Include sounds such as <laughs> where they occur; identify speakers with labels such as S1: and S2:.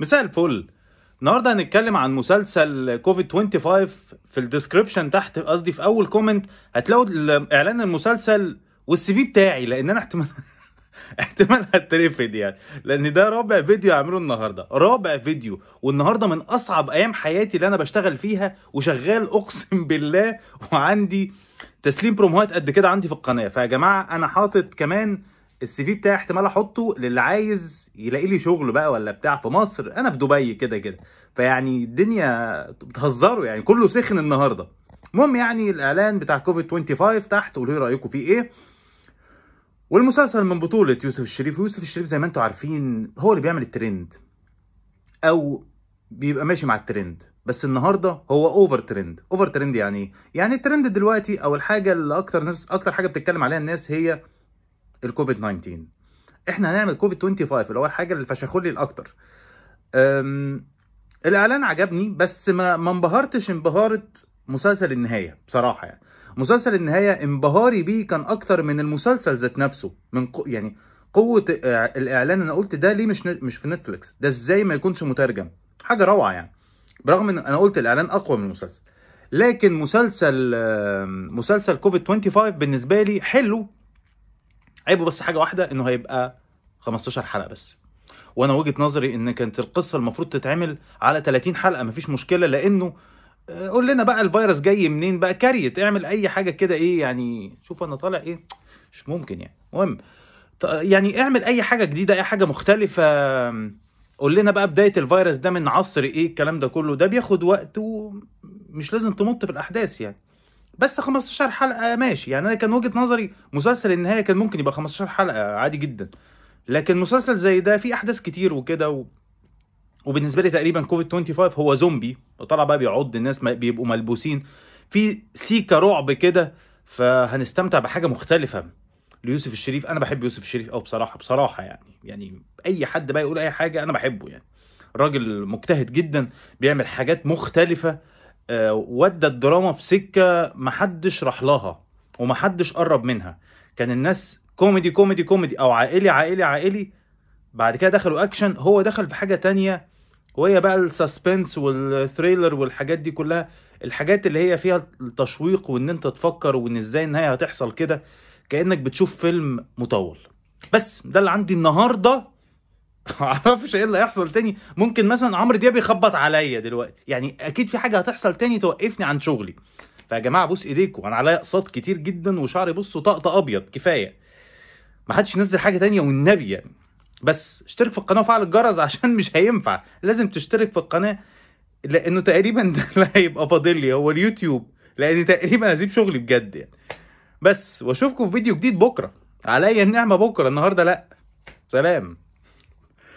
S1: مساء الفل النهارده هنتكلم عن مسلسل كوفيد 25 في الديسكربشن تحت قصدي في اول كومنت هتلاقوا اعلان المسلسل والسي في بتاعي لان انا احتمال <laughs> احتمال هترفد يعني لان ده رابع فيديو هعمله النهارده رابع فيديو والنهارده من اصعب ايام حياتي اللي انا بشتغل فيها وشغال <laughs> اقسم بالله وعندي تسليم بروموهات قد كده عندي في القناه فيا جماعه انا حاطط كمان السي في بتاعي احتمال احطه للي عايز يلاقي لي شغل بقى ولا بتاع في مصر انا في دبي كده كده فيعني الدنيا بتهزروا يعني كله سخن النهارده المهم يعني الاعلان بتاع كوفيد 25 تحت قولوا لي رايكم فيه ايه والمسلسل من بطولة يوسف الشريف ويوسف الشريف زي ما انتم عارفين هو اللي بيعمل الترند او بيبقى ماشي مع الترند بس النهارده هو اوفر ترند اوفر ترند يعني ايه يعني الترند دلوقتي او الحاجه اللي اكتر ناس اكتر حاجه بتتكلم عليها الناس هي الكوفيد 19 احنا هنعمل كوفيد 25 اللي هو الحاجه اللي الفشاخلي الاكتر الاعلان عجبني بس ما ما انبهرتش انبهاره مسلسل النهايه بصراحه يعني مسلسل النهايه انبهاري بيه كان اكتر من المسلسل ذات نفسه من قو يعني قوه الاعلان انا قلت ده ليه مش مش في نتفليكس ده ازاي ما يكونش مترجم حاجه روعه يعني برغم ان انا قلت الاعلان اقوى من المسلسل لكن مسلسل مسلسل كوفيد 25 بالنسبه لي حلو عيبه بس حاجه واحده انه هيبقى 15 حلقه بس وانا وجهه نظري ان كانت القصه المفروض تتعمل على 30 حلقه مفيش مشكله لانه آه، قول لنا بقى الفيروس جاي منين بقى كاريت اعمل اي حاجه كده ايه يعني شوف انا طالع ايه مش ممكن يعني المهم يعني اعمل اي حاجه جديده اي حاجه مختلفه قول لنا بقى بدايه الفيروس ده من عصر ايه الكلام ده كله ده بياخد وقت ومش لازم تمط في الاحداث يعني بس 15 حلقه ماشي يعني انا كان وجهه نظري مسلسل النهايه كان ممكن يبقى 15 حلقه عادي جدا لكن مسلسل زي ده فيه احداث كتير وكده و... وبالنسبه لي تقريبا كوفيد 25 هو زومبي طلع بقى بيعض الناس بيبقوا ملبوسين في سيكا رعب كده فهنستمتع بحاجه مختلفه ليوسف الشريف انا بحب يوسف الشريف او بصراحه بصراحه يعني يعني اي حد بقى يقول اي حاجه انا بحبه يعني راجل مجتهد جدا بيعمل حاجات مختلفه آه، ودى الدراما في سكه محدش راح لها ومحدش قرب منها كان الناس كوميدي كوميدي كوميدي او عائلي عائلي عائلي بعد كده دخلوا اكشن هو دخل في حاجه تانية وهي بقى السسبنس والثريلر والحاجات دي كلها الحاجات اللي هي فيها التشويق وان انت تفكر وان ازاي النهايه هتحصل كده كانك بتشوف فيلم مطول بس ده اللي عندي النهارده <laughs> معرفش ايه اللي هيحصل تاني ممكن مثلا عمرو دياب يخبط عليا دلوقتي يعني اكيد في حاجه هتحصل تاني توقفني عن شغلي فيا جماعه بوس ايديكم انا عليا اقساط كتير جدا وشعري بصوا طقطق ابيض كفايه ما حدش ينزل حاجه تانية والنبي يعني بس اشترك في القناه وفعل الجرس عشان مش هينفع لازم تشترك في القناه لانه تقريبا <laughs> ده اللي هيبقى فاضل لي هو اليوتيوب لان تقريبا هسيب شغلي بجد يعني بس واشوفكم في فيديو جديد بكره عليا النعمه بكره النهارده لا سلام